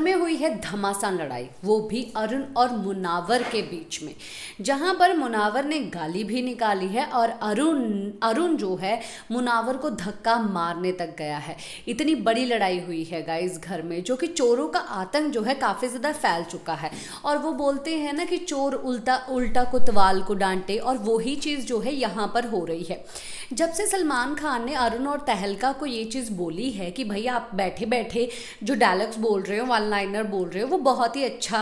में हुई है धमासान लड़ाई वो भी अरुण और मुनावर के बीच में जहां पर मुनावर ने गाली भी निकाली है और अरुण अरुण जो है मुनावर को धक्का मारने तक गया है इतनी बड़ी लड़ाई हुई है गाइस घर में जो कि चोरों का आतंक जो है काफ़ी ज़्यादा फैल चुका है और वो बोलते हैं ना कि चोर उल्टा उल्टा कुतवाल को डांटे और वही चीज़ जो है यहाँ पर हो रही है जब से सलमान खान ने अरुण और तहलका को ये चीज़ बोली है कि भैया आप बैठे बैठे जो डायलॉग्स बोल रहे हो लाइनर बोल रहे हो वो बहुत ही अच्छा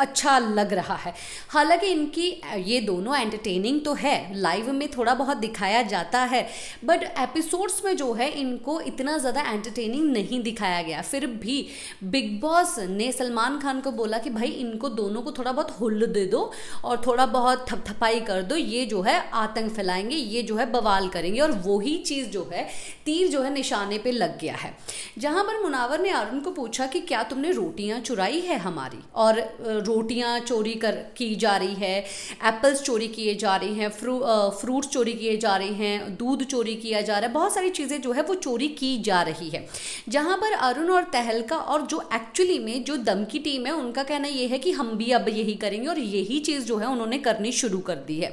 अच्छा लग रहा है हालांकि इनकी ये दोनों एंटरटेनिंग तो है लाइव में थोड़ा बहुत दिखाया जाता है बट एपिसोड्स में जो है इनको इतना ज़्यादा एंटरटेनिंग नहीं दिखाया गया फिर भी बिग बॉस ने सलमान खान को बोला कि भाई इनको दोनों को थोड़ा बहुत हुल दे दो और थोड़ा बहुत थपथपाई कर दो ये जो है आतंक फैलाएंगे ये जो है बवाल करेंगे और वही चीज़ जो है तीर जो है निशाने पर लग गया है जहाँ पर मुनावर ने अरुण को पूछा कि क्या तुमने रोटियां चुराई है हमारी और रोटियां चोरी कर की जा रही है एप्पल्स चोरी किए जा रहे हैं फ्रू फ्रूट्स चोरी किए जा रहे हैं दूध चोरी किया जा रहा है बहुत सारी चीज़ें जो है वो चोरी की जा रही है जहाँ पर अरुण और तहलका और जो एक्चुअली में जो दम की टीम है उनका कहना ये है कि हम भी अब यही करेंगे और यही चीज़ जो है उन्होंने करनी शुरू कर दी है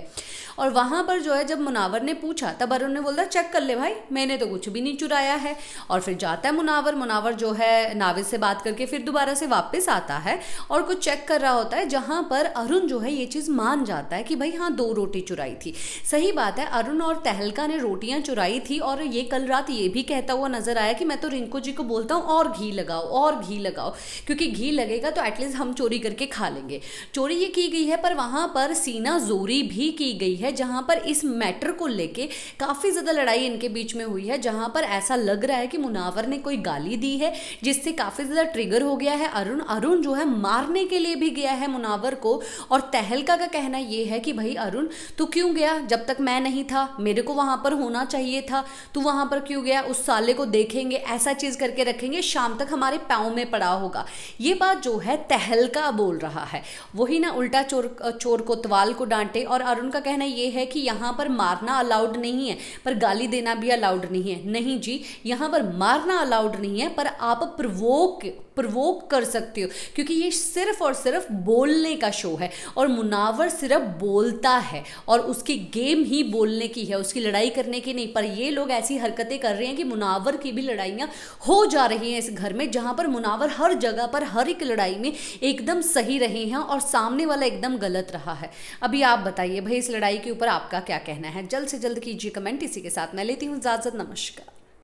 और वहाँ पर जो है जब मुनावर ने पूछा तब अरुण ने बोला चेक कर ले भाई मैंने तो कुछ भी नहीं चुराया है और फिर जाता है मुनावर मुनावर जो है नाविद से बात करके फिर दोबारा दोबारा से वापस आता है और कुछ चेक कर रहा होता है जहां पर अरुण जो है ये चीज़ मान जाता है कि भाई हाँ दो रोटी चुराई थी सही बात है अरुण और तहलका ने रोटियां चुराई थी और ये कल रात ये भी कहता हुआ नजर आया कि मैं तो रिंकू जी को बोलता हूँ और घी लगाओ और घी लगाओ क्योंकि घी लगेगा तो एटलीस्ट हम चोरी करके खा लेंगे चोरी ये की गई है पर वहां पर सीना जोरी भी की गई है जहां पर इस मैटर को लेके काफ़ी ज़्यादा लड़ाई इनके बीच में हुई है जहां पर ऐसा लग रहा है कि मुनावर ने कोई गाली दी है जिससे काफ़ी ज़्यादा ट्रिगर हो गया गया है अरुण अरुण जो है मारने के लिए भी गया है मुनावर को और तहलका का कहना यह है कि भाई अरुण तू क्यों गया जब तक मैं नहीं था मेरे को वहां पर होना चाहिए था तू वहां पर क्यों गया उस साले को देखेंगे ऐसा चीज करके रखेंगे शाम तक हमारे पाओ में पड़ा होगा ये बात जो है तहलका बोल रहा है वही ना उल्टा चोर चोर कोतवाल को डांटे और अरुण का कहना यह है कि यहां पर मारना अलाउड नहीं है पर गाली देना भी अलाउड नहीं है नहीं जी यहां पर मारना अलाउड नहीं है पर आप प्रवोक प्रवोक कर सकते हो क्योंकि ये सिर्फ और सिर्फ बोलने का शो है और मुनावर सिर्फ बोलता है और उसकी गेम ही बोलने की है उसकी लड़ाई करने की नहीं पर ये लोग ऐसी हरकतें कर रहे हैं कि मुनावर की भी लड़ाइयाँ हो जा रही हैं इस घर में जहाँ पर मुनावर हर जगह पर हर एक लड़ाई में एकदम सही रहे हैं और सामने वाला एकदम गलत रहा है अभी आप बताइए भाई इस लड़ाई के ऊपर आपका क्या कहना है जल्द से जल्द कीजिए कमेंट इसी के साथ मैं लेती हूँ इजाज़त नमस्कार